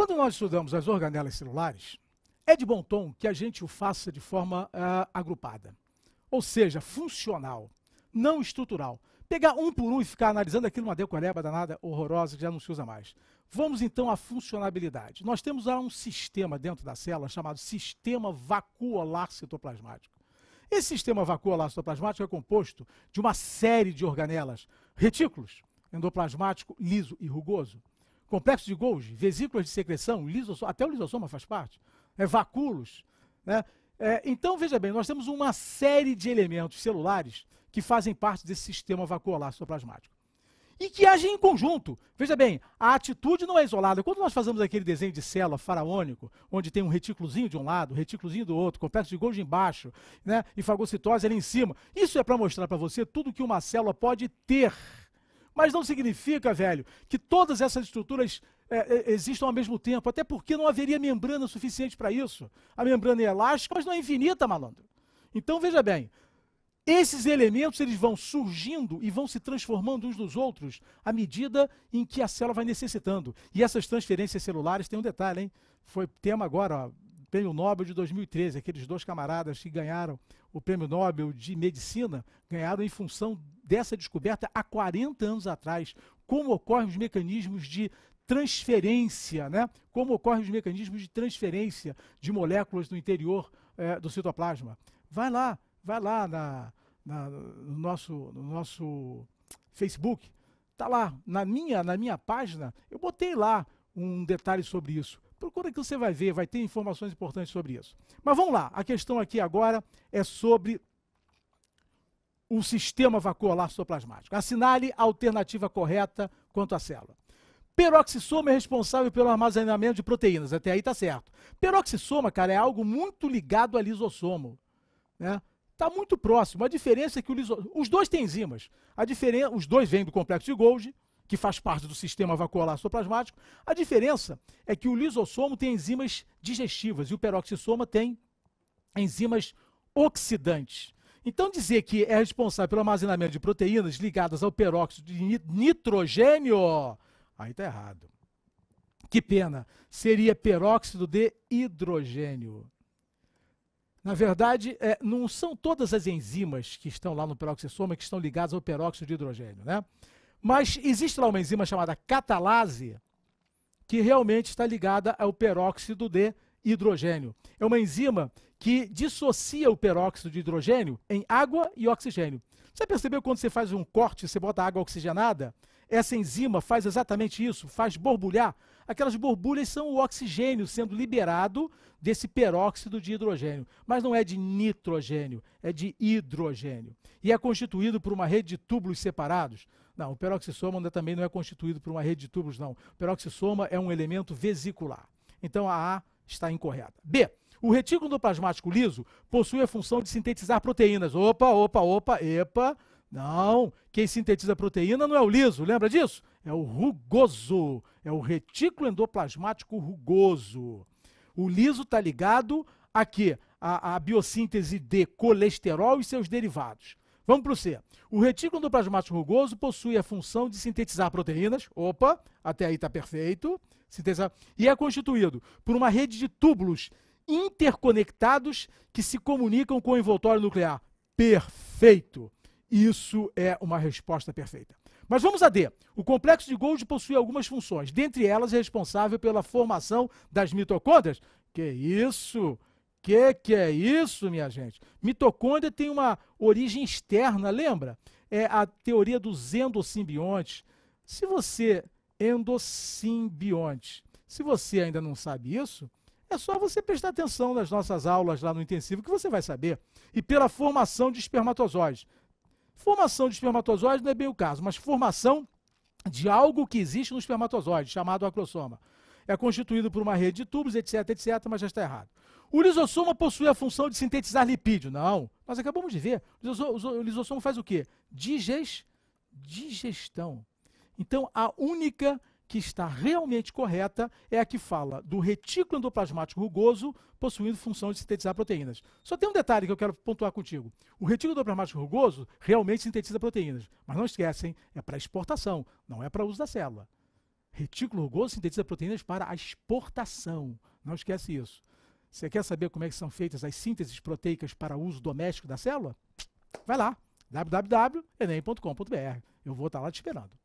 Quando nós estudamos as organelas celulares, é de bom tom que a gente o faça de forma uh, agrupada, ou seja, funcional, não estrutural. Pegar um por um e ficar analisando aquilo uma decoreba danada horrorosa que já não se usa mais. Vamos então à funcionabilidade. Nós temos ah, um sistema dentro da célula chamado sistema vacuolar citoplasmático. Esse sistema vacuolar citoplasmático é composto de uma série de organelas, retículos endoplasmático liso e rugoso, complexo de Golgi, vesículas de secreção, lisossoma, até o lisossoma faz parte, é, né, vacúolos. Né? É, então, veja bem, nós temos uma série de elementos celulares que fazem parte desse sistema vacuolar soplasmático. E que agem em conjunto. Veja bem, a atitude não é isolada. Quando nós fazemos aquele desenho de célula faraônico, onde tem um retículozinho de um lado, um retículozinho do outro, complexo de Golgi embaixo, né, e fagocitose ali em cima, isso é para mostrar para você tudo que uma célula pode ter mas não significa, velho, que todas essas estruturas é, é, existam ao mesmo tempo, até porque não haveria membrana suficiente para isso. A membrana é elástica, mas não é infinita, malandro. Então veja bem, esses elementos eles vão surgindo e vão se transformando uns nos outros à medida em que a célula vai necessitando. E essas transferências celulares têm um detalhe, hein? Foi tema agora, ó, Prêmio Nobel de 2013, aqueles dois camaradas que ganharam o Prêmio Nobel de Medicina, ganharam em função dessa descoberta há 40 anos atrás, como ocorrem os mecanismos de transferência, né? Como ocorrem os mecanismos de transferência de moléculas do interior é, do citoplasma. Vai lá, vai lá na, na, no, nosso, no nosso Facebook, tá lá na minha, na minha página, eu botei lá um detalhe sobre isso. Procura que você vai ver, vai ter informações importantes sobre isso. Mas vamos lá, a questão aqui agora é sobre um sistema vacuolar soplasmático. Assinale a alternativa correta quanto à célula. Peroxissoma é responsável pelo armazenamento de proteínas. Até aí tá certo. Peroxissoma, cara, é algo muito ligado a lisossomo. Né? Tá muito próximo. A diferença é que os dois têm enzimas. A diferença, os dois vêm do complexo de Golgi, que faz parte do sistema vacuolar soplasmático. A diferença é que o lisossomo tem enzimas digestivas e o peroxissoma tem enzimas oxidantes. Então, dizer que é responsável pelo armazenamento de proteínas ligadas ao peróxido de nitrogênio, aí está errado. Que pena, seria peróxido de hidrogênio. Na verdade, é, não são todas as enzimas que estão lá no peroxissoma que estão ligadas ao peróxido de hidrogênio, né? Mas existe lá uma enzima chamada catalase que realmente está ligada ao peróxido de hidrogênio hidrogênio. É uma enzima que dissocia o peróxido de hidrogênio em água e oxigênio. Você percebeu quando você faz um corte, você bota água oxigenada? Essa enzima faz exatamente isso, faz borbulhar. Aquelas borbulhas são o oxigênio sendo liberado desse peróxido de hidrogênio. Mas não é de nitrogênio, é de hidrogênio. E é constituído por uma rede de túbulos separados. Não, o peroxissoma também não é constituído por uma rede de túbulos, não. O peroxissoma é um elemento vesicular. Então a A está incorreta. B. O retículo endoplasmático liso possui a função de sintetizar proteínas. Opa, opa, opa, epa. Não, quem sintetiza proteína não é o liso, lembra disso? É o rugoso, é o retículo endoplasmático rugoso. O liso está ligado a quê? A, a biossíntese de colesterol e seus derivados. Vamos para o C. O retículo endoplasmático rugoso possui a função de sintetizar proteínas. Opa, até aí está perfeito. Sintetizar, e é constituído por uma rede de túbulos interconectados que se comunicam com o envoltório nuclear. Perfeito! Isso é uma resposta perfeita. Mas vamos a D. O complexo de Golgi possui algumas funções, dentre elas é responsável pela formação das mitocôndrias. Que isso! Que que é isso, minha gente? Mitocôndria tem uma origem externa, lembra? É a teoria dos endossimbiontes. Se você é endossimbionte, se você ainda não sabe isso, é só você prestar atenção nas nossas aulas lá no intensivo que você vai saber. E pela formação de espermatozoides. Formação de espermatozoides não é bem o caso, mas formação de algo que existe no espermatozoide, chamado acrosoma é constituído por uma rede de tubos, etc, etc, mas já está errado. O lisossomo possui a função de sintetizar lipídio. Não, nós acabamos de ver. O lisossomo o faz o quê? Diges, digestão. Então, a única que está realmente correta é a que fala do retículo endoplasmático rugoso possuindo função de sintetizar proteínas. Só tem um detalhe que eu quero pontuar contigo. O retículo endoplasmático rugoso realmente sintetiza proteínas, mas não esquecem, é para exportação, não é para uso da célula. Retículo rugoso sintetiza proteínas para a exportação. Não esquece isso. Você quer saber como é que são feitas as sínteses proteicas para uso doméstico da célula? Vai lá, www.enem.com.br. Eu vou estar lá te esperando.